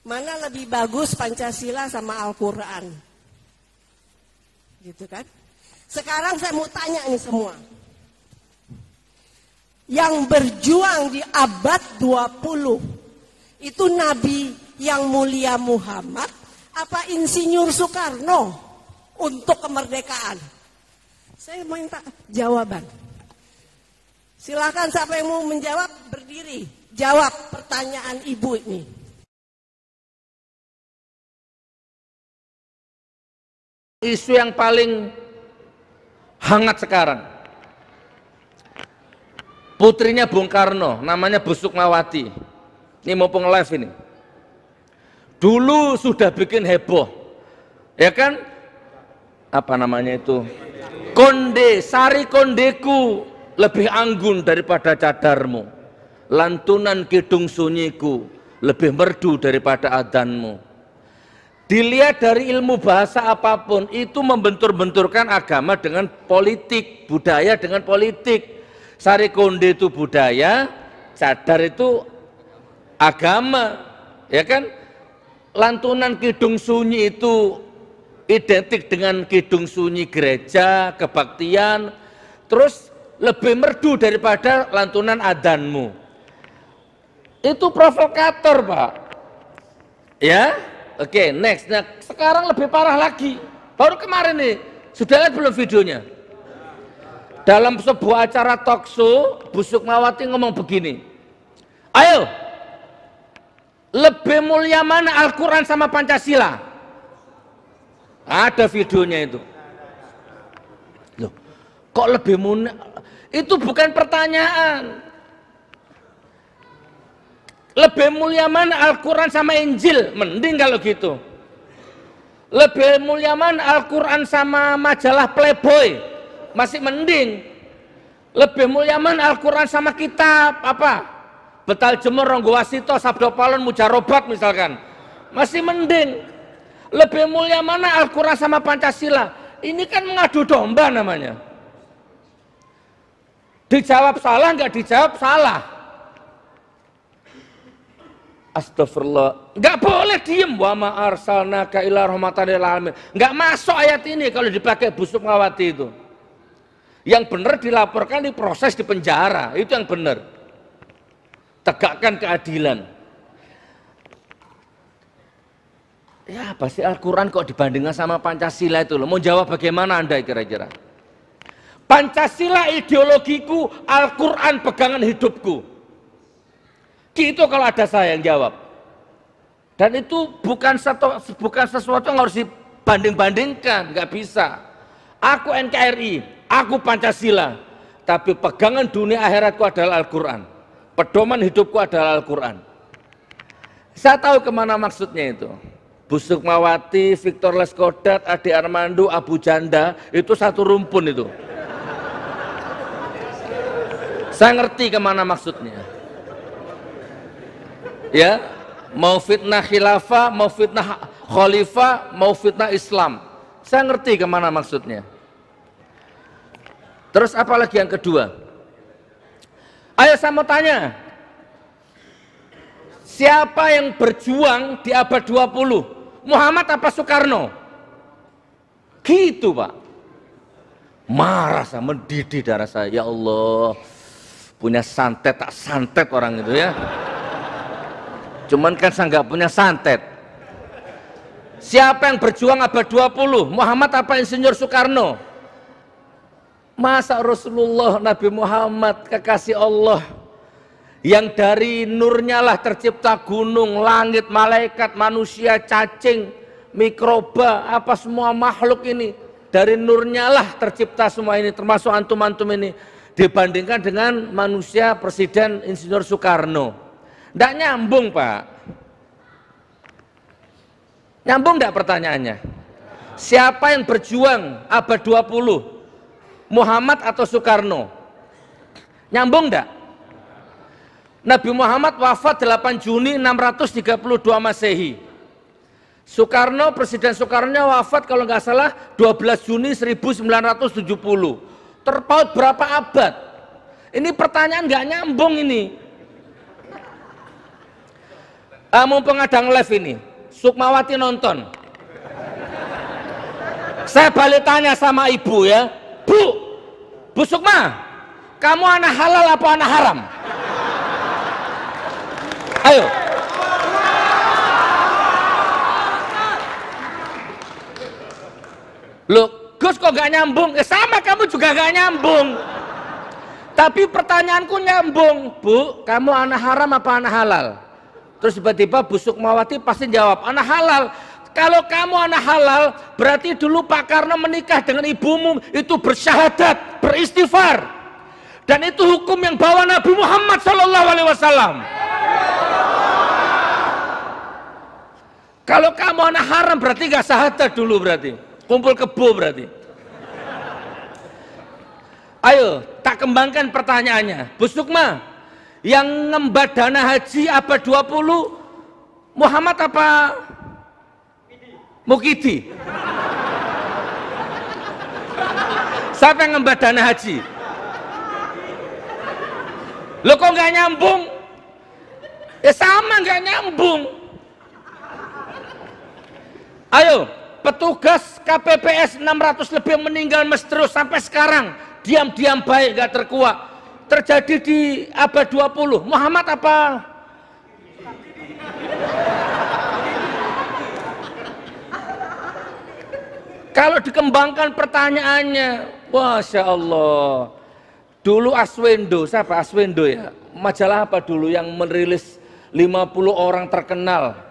Mana lebih bagus Pancasila sama Al-Quran? Gitu kan? Sekarang saya mau tanya ini semua. Yang berjuang di abad 20 itu Nabi yang mulia Muhammad apa insinyur Soekarno untuk kemerdekaan? Saya mau minta jawaban. Silakan siapa yang mau menjawab berdiri. Jawab pertanyaan ibu ini. isu yang paling hangat sekarang. Putrinya Bung Karno, namanya Busuk Mawati. Ini mumpung live ini. Dulu sudah bikin heboh. Ya kan? Apa namanya itu? Konde, sari kondeku lebih anggun daripada cadarmu. Lantunan kidung sunyiku lebih merdu daripada adanmu Dilihat dari ilmu bahasa apapun itu membentur-benturkan agama dengan politik, budaya dengan politik. Sari konde itu budaya, cadar itu agama, ya kan? Lantunan kidung sunyi itu identik dengan kidung sunyi gereja, kebaktian, terus lebih merdu daripada lantunan adanmu. Itu provokator, Pak. Ya, Oke, okay, next. Nah, sekarang lebih parah lagi. Baru kemarin nih, sudah lihat belum videonya? Dalam sebuah acara talkshow, Bu Sukmawati ngomong begini. Ayo, lebih mulia mana Al-Quran sama Pancasila? Ada videonya itu. Loh, kok lebih mulia? Itu bukan pertanyaan. Lebih mulia mana Al-Quran sama Injil? Mending kalau gitu. Lebih mulia mana Al-Quran sama majalah Playboy? Masih mending. Lebih mulia mana Al-Quran sama kitab? Apa? Betal Jemur, Wasito Sabdo Palon, Mujarobat misalkan. Masih mending. Lebih mulia mana Al-Quran sama Pancasila? Ini kan mengadu domba namanya. Dijawab salah, nggak dijawab salah. Astaghfirullah, Enggak boleh diem. Wa ma arsalnaka ilah rahmatan lil alamin. Enggak masuk ayat ini kalau dipakai busuk mawati itu. Yang benar dilaporkan diproses di penjara, itu yang benar. Tegakkan keadilan. Ya, pasti Al-Qur'an kok dibandingkan sama Pancasila itu loh. Mau jawab bagaimana Anda kira-kira? Pancasila ideologiku, Al-Qur'an pegangan hidupku. Itu kalau ada saya yang jawab. Dan itu bukan satu bukan sesuatu yang harus dibanding-bandingkan, nggak bisa. Aku NKRI, aku Pancasila, tapi pegangan dunia akhiratku adalah Al-Quran. Pedoman hidupku adalah Al-Quran. Saya tahu kemana maksudnya itu. Busuk Mawati, Victor Leskodat, Adi Armando, Abu Janda, itu satu rumpun itu. Saya ngerti kemana maksudnya ya mau fitnah khilafah mau fitnah khalifah mau fitnah Islam saya ngerti kemana maksudnya terus apalagi yang kedua ayo saya mau tanya siapa yang berjuang di abad 20 Muhammad apa Soekarno gitu pak marah sama mendidih darah saya ya Allah punya santet tak santet orang itu ya cuman kan saya nggak punya santet siapa yang berjuang abad 20 Muhammad apa Insinyur Soekarno masa Rasulullah Nabi Muhammad kekasih Allah yang dari nurnya lah tercipta gunung, langit, malaikat, manusia, cacing, mikroba, apa semua makhluk ini dari nurnya lah tercipta semua ini termasuk antum-antum ini dibandingkan dengan manusia Presiden Insinyur Soekarno tidak nyambung Pak. Nyambung tidak pertanyaannya? Siapa yang berjuang abad 20? Muhammad atau Soekarno? Nyambung tidak? Nabi Muhammad wafat 8 Juni 632 Masehi. Soekarno, Presiden Soekarno wafat kalau nggak salah 12 Juni 1970. Terpaut berapa abad? Ini pertanyaan nggak nyambung ini uh, mumpung ada live ini Sukmawati nonton saya balik tanya sama ibu ya bu bu Sukma kamu anak halal apa anak haram ayo Loh, Gus kok gak nyambung? Eh, sama kamu juga gak nyambung. Tapi pertanyaanku nyambung. Bu, kamu anak haram apa anak halal? Terus tiba-tiba busuk mawati pasti jawab, anak halal. Kalau kamu anak halal, berarti dulu Pak Karno menikah dengan ibumu itu bersyahadat, beristighfar. Dan itu hukum yang bawa Nabi Muhammad SAW. Kalau kamu anak haram berarti gak syahadat dulu berarti. Kumpul kebo berarti. Ayo, tak kembangkan pertanyaannya. Bu Sukma, yang ngembat dana haji apa 20 Muhammad apa Mukidi siapa yang ngembat dana haji lo kok nggak nyambung ya sama nggak nyambung ayo petugas KPPS 600 lebih meninggal mesterus sampai sekarang diam-diam baik nggak terkuat terjadi di abad 20 Muhammad apa kalau dikembangkan pertanyaannya Masya Allah dulu Aswendo siapa Aswendo ya majalah apa dulu yang merilis 50 orang terkenal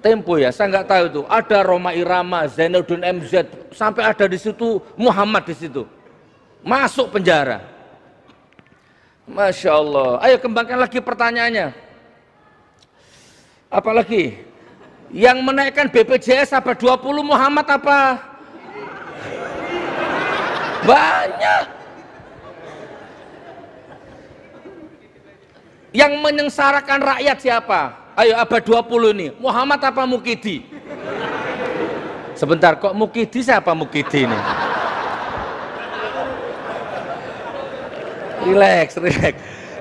Tempo ya, saya nggak tahu itu. Ada Roma Irama, Zainuddin MZ, sampai ada di situ Muhammad di situ masuk penjara. Masya Allah. Ayo kembangkan lagi pertanyaannya. Apalagi yang menaikkan BPJS apa 20 Muhammad apa? Banyak. Yang menyengsarakan rakyat siapa? Ayo abad 20 ini. Muhammad apa Mukidi? Sebentar, kok Mukidi siapa Mukidi ini? relax, relax.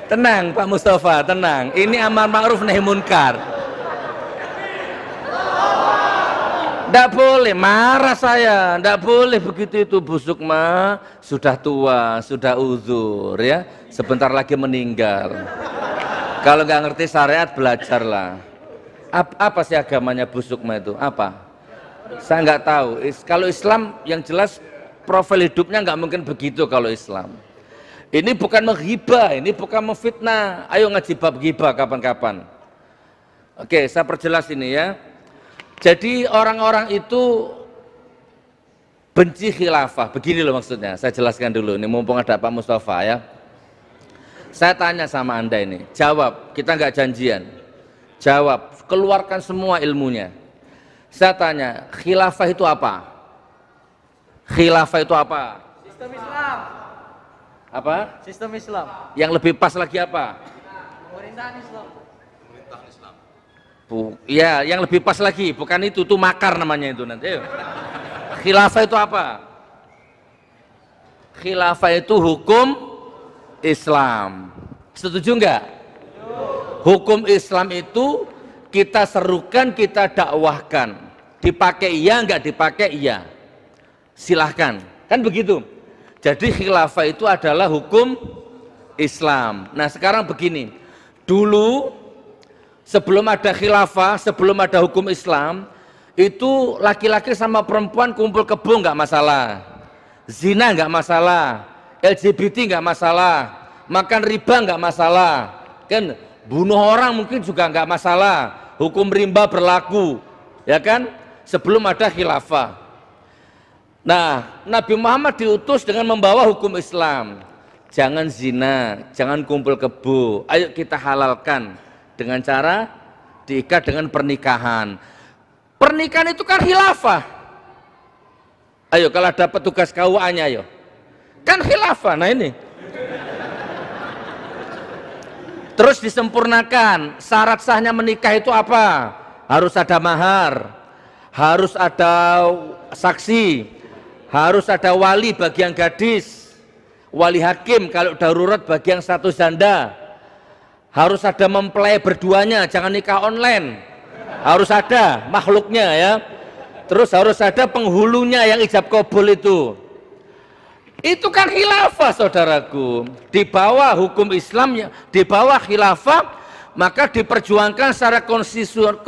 Tenang Pak Mustafa, tenang. Ini amar ma'ruf nahi munkar. Tidak boleh, marah saya. Tidak boleh begitu itu busuk ma. Sudah tua, sudah uzur ya. Sebentar lagi meninggal. Kalau nggak ngerti syariat belajarlah. Apa, apa sih agamanya busuk ma itu? Apa? Saya nggak tahu. kalau Islam yang jelas profil hidupnya nggak mungkin begitu kalau Islam. Ini bukan menghibah, ini bukan memfitnah. Ayo ngaji bab ghibah kapan-kapan. Oke, saya perjelas ini ya. Jadi orang-orang itu benci khilafah. Begini loh maksudnya. Saya jelaskan dulu. Ini mumpung ada Pak Mustafa ya. Saya tanya sama Anda ini, jawab. Kita nggak janjian. Jawab, keluarkan semua ilmunya. Saya tanya, khilafah itu apa? Khilafah itu apa? Sistem Islam apa? Sistem Islam. Yang lebih pas lagi apa? Pemerintahan Islam. Pemerintahan Islam. Bu, ya, yang lebih pas lagi, bukan itu, tuh makar namanya itu nanti. Khilafah itu apa? Khilafah itu hukum Islam. Setuju enggak? Hukum Islam itu kita serukan, kita dakwahkan. Dipakai iya, enggak dipakai iya. Silahkan. Kan begitu. Jadi khilafah itu adalah hukum Islam. Nah sekarang begini, dulu sebelum ada khilafah, sebelum ada hukum Islam, itu laki-laki sama perempuan kumpul kebo nggak masalah, zina nggak masalah, LGBT nggak masalah, makan riba nggak masalah, kan bunuh orang mungkin juga nggak masalah, hukum rimba berlaku, ya kan? Sebelum ada khilafah. Nah, Nabi Muhammad diutus dengan membawa hukum Islam. Jangan zina, jangan kumpul kebu. Ayo kita halalkan dengan cara diikat dengan pernikahan. Pernikahan itu kan khilafah. Ayo kalau ada petugas KUA-nya ayo. Kan khilafah. Nah ini. Terus disempurnakan. Syarat sahnya menikah itu apa? Harus ada mahar, harus ada saksi, harus ada wali bagi yang gadis wali hakim kalau darurat bagi yang status janda harus ada mempelai berduanya jangan nikah online harus ada makhluknya ya terus harus ada penghulunya yang ijab kabul itu itu kan khilafah saudaraku di bawah hukum Islam di bawah khilafah maka diperjuangkan secara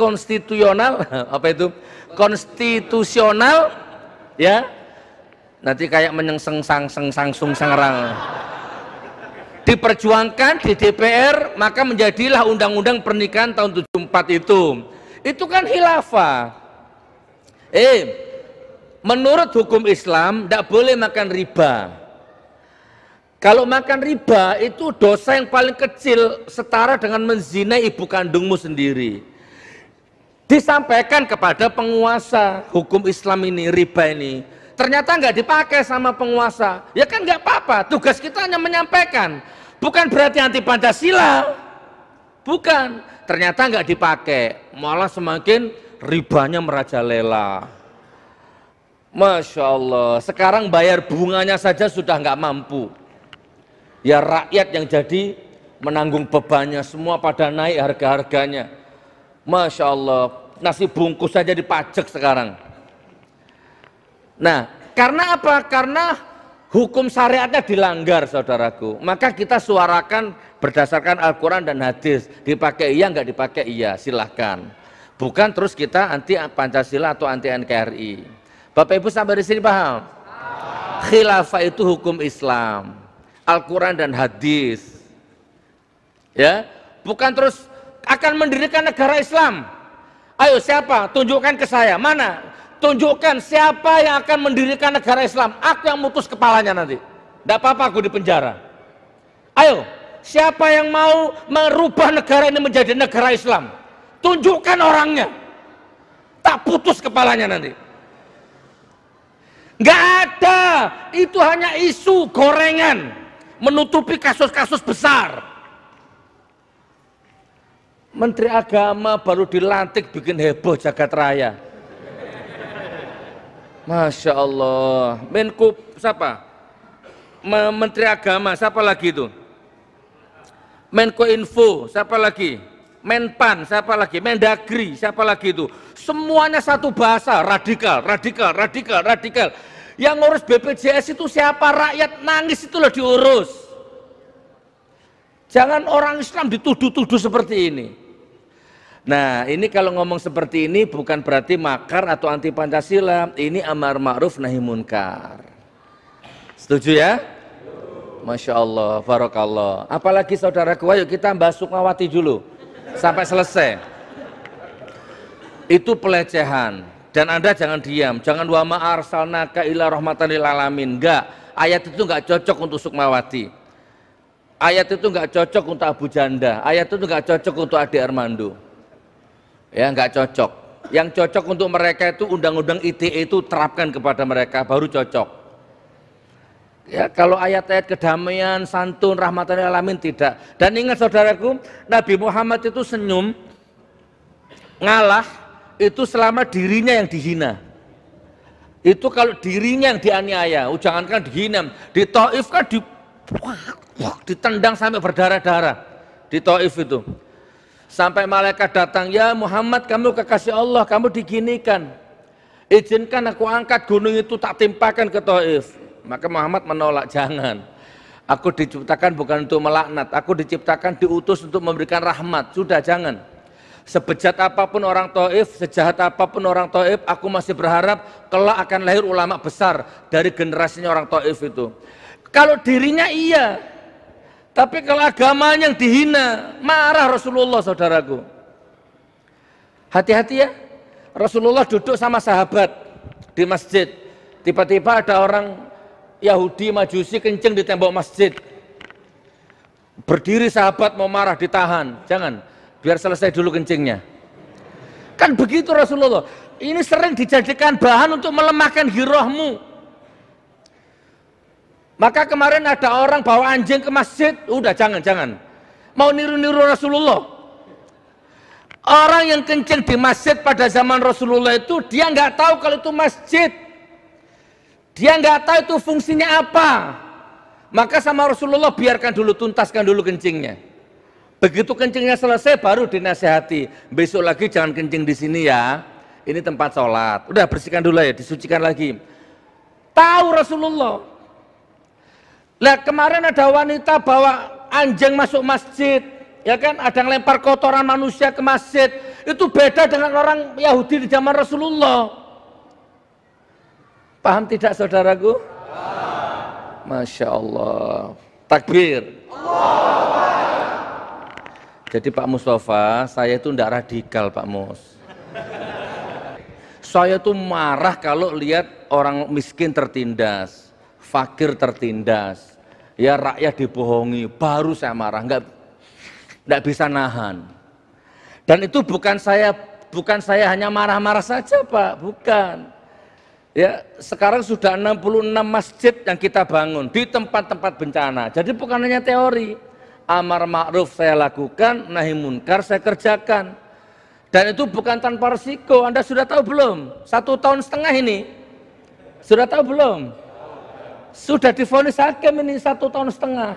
konstitusional apa itu konstitusional ya nanti kayak menyengseng sang seng sang sung sangrang diperjuangkan di DPR maka menjadilah undang-undang pernikahan tahun 74 itu itu kan khilafah eh menurut hukum Islam tidak boleh makan riba kalau makan riba itu dosa yang paling kecil setara dengan menzinai ibu kandungmu sendiri disampaikan kepada penguasa hukum Islam ini riba ini ternyata nggak dipakai sama penguasa. Ya kan nggak apa-apa, tugas kita hanya menyampaikan. Bukan berarti anti Pancasila. Bukan, ternyata nggak dipakai, malah semakin ribanya merajalela. Masya Allah, sekarang bayar bunganya saja sudah nggak mampu. Ya rakyat yang jadi menanggung bebannya, semua pada naik harga-harganya. Masya Allah, nasi bungkus saja dipajak sekarang. Nah, karena apa? Karena hukum syariatnya dilanggar, saudaraku. Maka kita suarakan berdasarkan Al-Quran dan hadis. Dipakai iya, nggak dipakai iya, silahkan. Bukan terus kita anti Pancasila atau anti NKRI. Bapak Ibu sampai di sini paham? Khilafah itu hukum Islam, Al-Quran dan hadis. Ya, bukan terus akan mendirikan negara Islam. Ayo siapa? Tunjukkan ke saya. Mana? tunjukkan siapa yang akan mendirikan negara Islam. Aku yang mutus kepalanya nanti. Tidak apa-apa aku di penjara. Ayo, siapa yang mau merubah negara ini menjadi negara Islam? Tunjukkan orangnya. Tak putus kepalanya nanti. Gak ada. Itu hanya isu gorengan. Menutupi kasus-kasus besar. Menteri Agama baru dilantik bikin heboh jagat raya Masya Allah. Menko siapa? Menteri Agama siapa lagi itu? Menko Info siapa lagi? Menpan siapa lagi? Mendagri siapa lagi itu? Semuanya satu bahasa radikal, radikal, radikal, radikal. Yang ngurus BPJS itu siapa? Rakyat nangis itulah diurus. Jangan orang Islam dituduh-tuduh seperti ini. Nah, ini kalau ngomong seperti ini bukan berarti makar atau anti Pancasila, ini amar ma'ruf nahi munkar. Setuju ya? Masya Allah, Barakallah Apalagi saudaraku, ayo kita bahas Sukmawati dulu sampai selesai. Itu pelecehan dan Anda jangan diam, jangan wa ma'ar arsalnaka ila rahmatan lalamin Enggak, ayat itu enggak cocok untuk Sukmawati. Ayat itu enggak cocok untuk Abu Janda, ayat itu enggak cocok untuk Ade Armando ya nggak cocok yang cocok untuk mereka itu undang-undang ITE itu terapkan kepada mereka baru cocok ya kalau ayat-ayat kedamaian santun rahmatan alamin tidak dan ingat saudaraku Nabi Muhammad itu senyum ngalah itu selama dirinya yang dihina itu kalau dirinya yang dianiaya oh, jangankan dihina di Taif kan di, ditendang sampai berdarah-darah di Taif itu Sampai malaikat datang, ya Muhammad kamu kekasih Allah, kamu diginikan. Izinkan aku angkat gunung itu tak timpakan ke Taif. Maka Muhammad menolak, jangan. Aku diciptakan bukan untuk melaknat, aku diciptakan diutus untuk memberikan rahmat. Sudah jangan. Sebejat apapun orang Taif, sejahat apapun orang Taif, aku masih berharap kelak akan lahir ulama besar dari generasinya orang Taif itu. Kalau dirinya iya, tapi kalau agamanya yang dihina, marah Rasulullah saudaraku. Hati-hati ya. Rasulullah duduk sama sahabat di masjid. Tiba-tiba ada orang Yahudi Majusi kenceng di tembok masjid. Berdiri sahabat mau marah ditahan. Jangan, biar selesai dulu kencingnya. Kan begitu Rasulullah. Ini sering dijadikan bahan untuk melemahkan girohmu. Maka kemarin ada orang bawa anjing ke masjid, udah jangan jangan. Mau niru-niru Rasulullah. Orang yang kencing di masjid pada zaman Rasulullah itu dia nggak tahu kalau itu masjid. Dia nggak tahu itu fungsinya apa. Maka sama Rasulullah biarkan dulu tuntaskan dulu kencingnya. Begitu kencingnya selesai baru dinasehati. Besok lagi jangan kencing di sini ya. Ini tempat sholat. Udah bersihkan dulu ya, disucikan lagi. Tahu Rasulullah. Lihat kemarin ada wanita bawa anjing masuk masjid, ya kan? Ada yang lempar kotoran manusia ke masjid. Itu beda dengan orang Yahudi di zaman Rasulullah. Paham tidak saudaraku? Masya Allah. Takbir. Jadi Pak Mustafa, saya itu tidak radikal Pak Mus. saya itu marah kalau lihat orang miskin tertindas, fakir tertindas ya rakyat dibohongi, baru saya marah, Enggak, nggak bisa nahan. Dan itu bukan saya bukan saya hanya marah-marah saja Pak, bukan. Ya, sekarang sudah 66 masjid yang kita bangun di tempat-tempat bencana. Jadi bukan hanya teori. Amar ma'ruf saya lakukan, nahi munkar saya kerjakan. Dan itu bukan tanpa resiko. Anda sudah tahu belum? Satu tahun setengah ini. Sudah tahu belum? Sudah difonis hakim ini satu tahun setengah.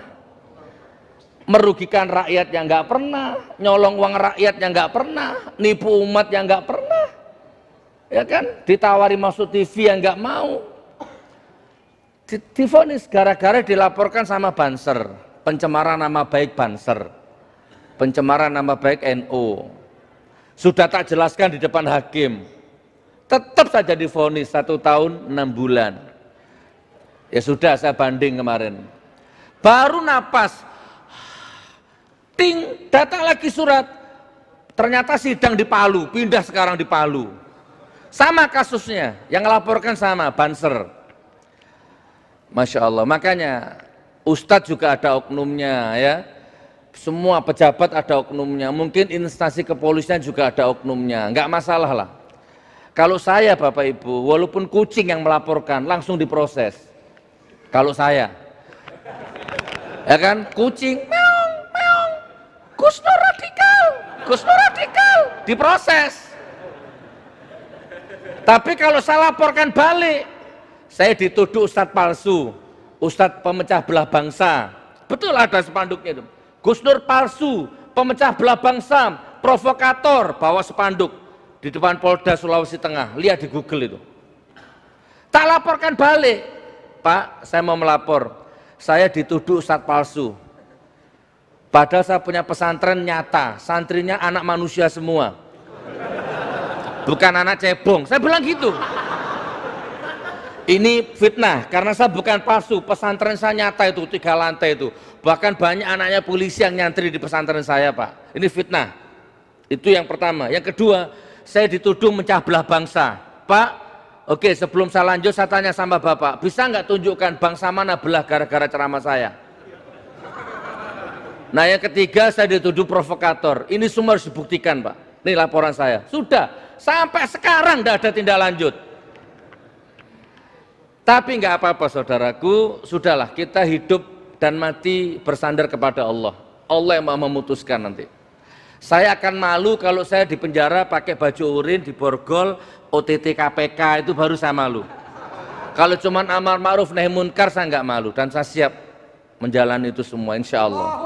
Merugikan rakyat yang nggak pernah, nyolong uang rakyat yang nggak pernah, nipu umat yang nggak pernah. Ya kan? Ditawari masuk TV yang nggak mau. Difonis gara-gara dilaporkan sama Banser, pencemaran nama baik Banser, pencemaran nama baik NU. Sudah tak jelaskan di depan hakim, tetap saja difonis satu tahun enam bulan. Ya sudah saya banding kemarin. Baru napas. Ting, datang lagi surat. Ternyata sidang di Palu, pindah sekarang di Palu. Sama kasusnya, yang melaporkan sama, Banser. Masya Allah, makanya Ustadz juga ada oknumnya ya. Semua pejabat ada oknumnya, mungkin instansi kepolisian juga ada oknumnya, enggak masalah lah. Kalau saya Bapak Ibu, walaupun kucing yang melaporkan langsung diproses. Kalau saya. Ya kan? Kucing, meong, meong. kusno radikal, kusno radikal. Diproses. Tapi kalau saya laporkan balik, saya dituduh Ustadz palsu, Ustadz pemecah belah bangsa. Betul ada sepanduknya itu. Gusnur palsu, pemecah belah bangsa, provokator bawa sepanduk di depan Polda Sulawesi Tengah. Lihat di Google itu. Tak laporkan balik, Pak, saya mau melapor. Saya dituduh ustadz palsu. Padahal saya punya pesantren nyata, santrinya anak manusia semua. Bukan anak cebong. Saya bilang gitu. Ini fitnah karena saya bukan palsu, pesantren saya nyata itu tiga lantai itu. Bahkan banyak anaknya polisi yang nyantri di pesantren saya, Pak. Ini fitnah. Itu yang pertama. Yang kedua, saya dituduh mencah belah bangsa. Pak, Oke, sebelum saya lanjut saya tanya sama Bapak, bisa nggak tunjukkan bangsa mana belah gara-gara ceramah saya? Nah yang ketiga saya dituduh provokator. Ini semua harus dibuktikan Pak. Ini laporan saya. Sudah, sampai sekarang tidak ada tindak lanjut. Tapi nggak apa-apa saudaraku, sudahlah kita hidup dan mati bersandar kepada Allah. Allah yang mau memutuskan nanti. Saya akan malu kalau saya di penjara pakai baju urin, di borgol. OTT KPK itu baru saya malu. Kalau cuman amar ma'ruf nahi munkar saya nggak malu dan saya siap menjalani itu semua insya Allah.